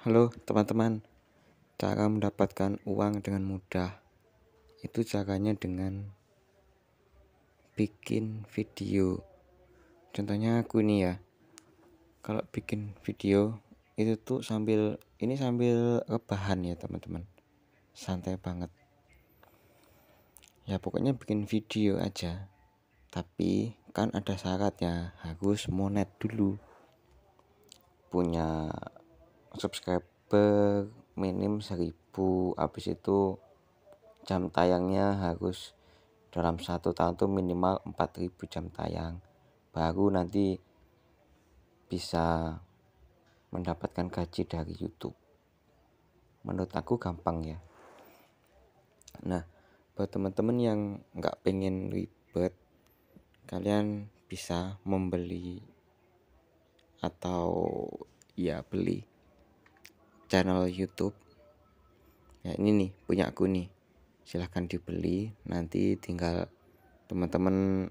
Halo teman-teman, cara mendapatkan uang dengan mudah itu caranya dengan bikin video. Contohnya aku ini ya, kalau bikin video itu tuh sambil ini sambil rebahan ya teman-teman, santai banget. Ya pokoknya bikin video aja, tapi kan ada syaratnya harus monet dulu punya subscriber minim 1000 habis itu jam tayangnya harus dalam satu tahun tuh minimal 4000 jam tayang baru nanti bisa mendapatkan gaji dari YouTube menurut aku gampang ya nah buat teman-teman yang nggak pengen ribet kalian bisa membeli atau ya beli channel YouTube ya ini nih punya aku nih silahkan dibeli nanti tinggal teman-teman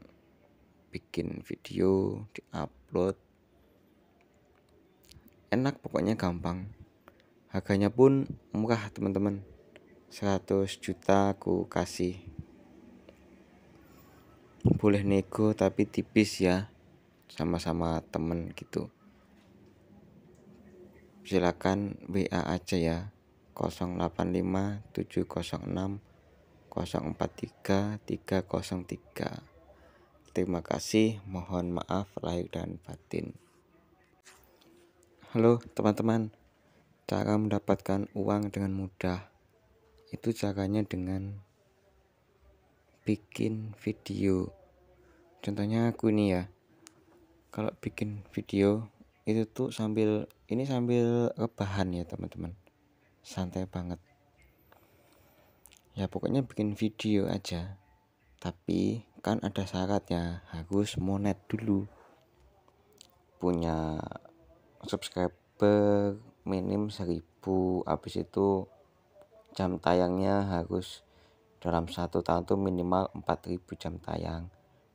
bikin video diupload enak pokoknya gampang harganya pun murah teman-teman 100 juta aku kasih boleh nego tapi tipis ya sama-sama temen gitu silakan WA aja ya 085 706 043 303 Terima kasih, mohon maaf lahir dan batin. Halo teman-teman, cara mendapatkan uang dengan mudah itu caranya dengan bikin video. Contohnya aku ini ya, kalau bikin video itu tuh sambil ini sambil rebahan ya teman-teman santai banget ya pokoknya bikin video aja tapi kan ada syarat ya. harus monet dulu punya subscriber minim seribu. habis itu jam tayangnya harus dalam satu tahun tuh minimal 4000 jam tayang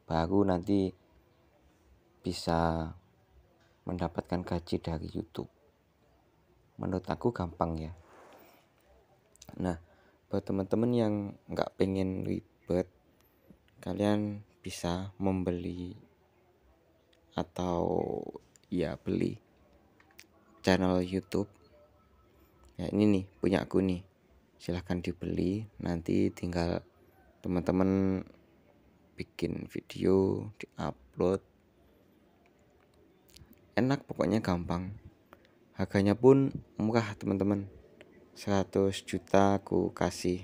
baru nanti bisa mendapatkan gaji dari YouTube. Menurut aku gampang ya. Nah, buat teman-teman yang nggak pengen ribet, kalian bisa membeli atau ya beli channel YouTube. Ya ini nih punya aku nih. Silahkan dibeli. Nanti tinggal teman-teman bikin video, diupload enak pokoknya gampang harganya pun murah teman-teman 100 juta aku kasih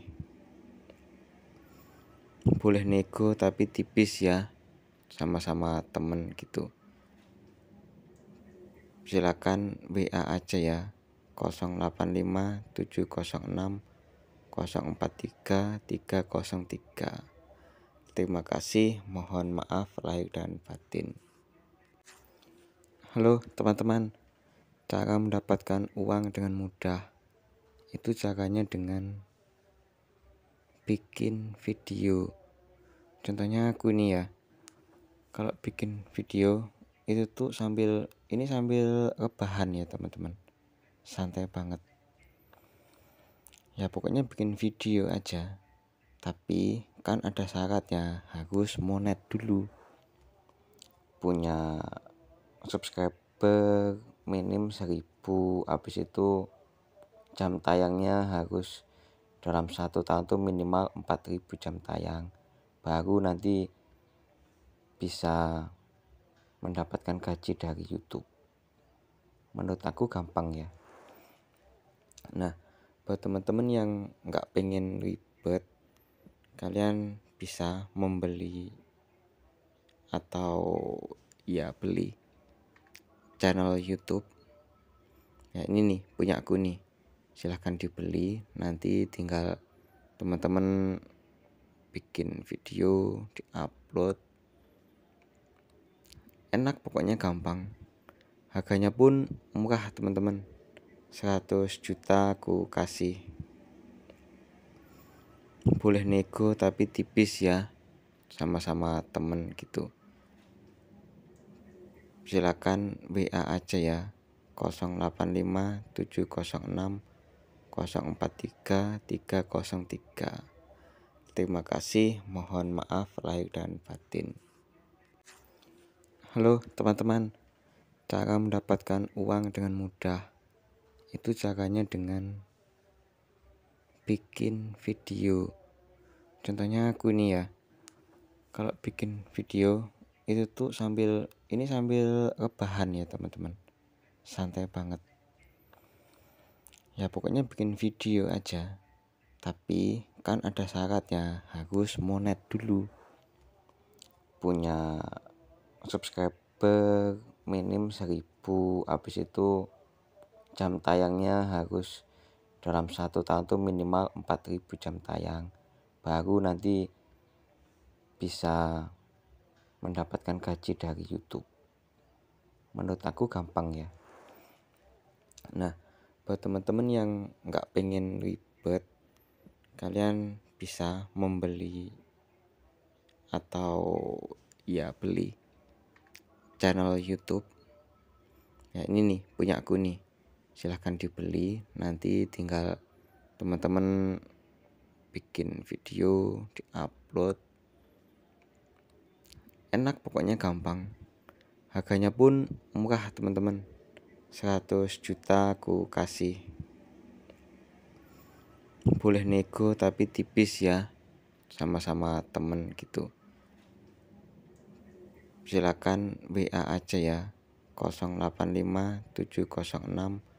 boleh nego tapi tipis ya sama-sama temen gitu silakan WA aja ya 085 706 043 303 Terima kasih, mohon maaf lahir dan batin. Halo teman-teman, cara mendapatkan uang dengan mudah itu caranya dengan bikin video. Contohnya aku ini ya, kalau bikin video itu tuh sambil ini sambil rebahan ya teman-teman, santai banget. Ya pokoknya bikin video aja, tapi kan ada syaratnya harus monet dulu punya subscriber minim 1000 habis itu jam tayangnya harus dalam satu tahun tuh minimal 4000 jam tayang baru nanti bisa mendapatkan gaji dari YouTube menurut aku gampang ya nah buat teman-teman yang nggak pengen ribet kalian bisa membeli atau ya beli channel YouTube ya ini nih punya aku nih silahkan dibeli nanti tinggal teman-teman bikin video diupload enak pokoknya gampang harganya pun murah teman-teman 100 juta aku kasih boleh nego tapi tipis ya sama-sama temen gitu silakan WA aja ya 085 706 043 303 Terima kasih, mohon maaf lahir dan batin. Halo teman-teman, cara mendapatkan uang dengan mudah itu caranya dengan bikin video. Contohnya aku ini ya, kalau bikin video itu tuh sambil ini sambil rebahan ya teman-teman santai banget ya pokoknya bikin video aja tapi kan ada syaratnya harus monet dulu punya subscriber minim 1000 habis itu jam tayangnya harus dalam satu tahun tuh minimal 4000 jam tayang baru nanti bisa mendapatkan gaji dari YouTube. Menurut aku gampang ya. Nah, buat teman-teman yang nggak pengen ribet, kalian bisa membeli atau ya beli channel YouTube. Ya ini nih punya aku nih. Silahkan dibeli. Nanti tinggal teman-teman bikin video, diupload enak pokoknya gampang harganya pun murah teman-teman 100 juta ku kasih boleh nego tapi tipis ya sama-sama temen gitu silakan WA aja ya 085 706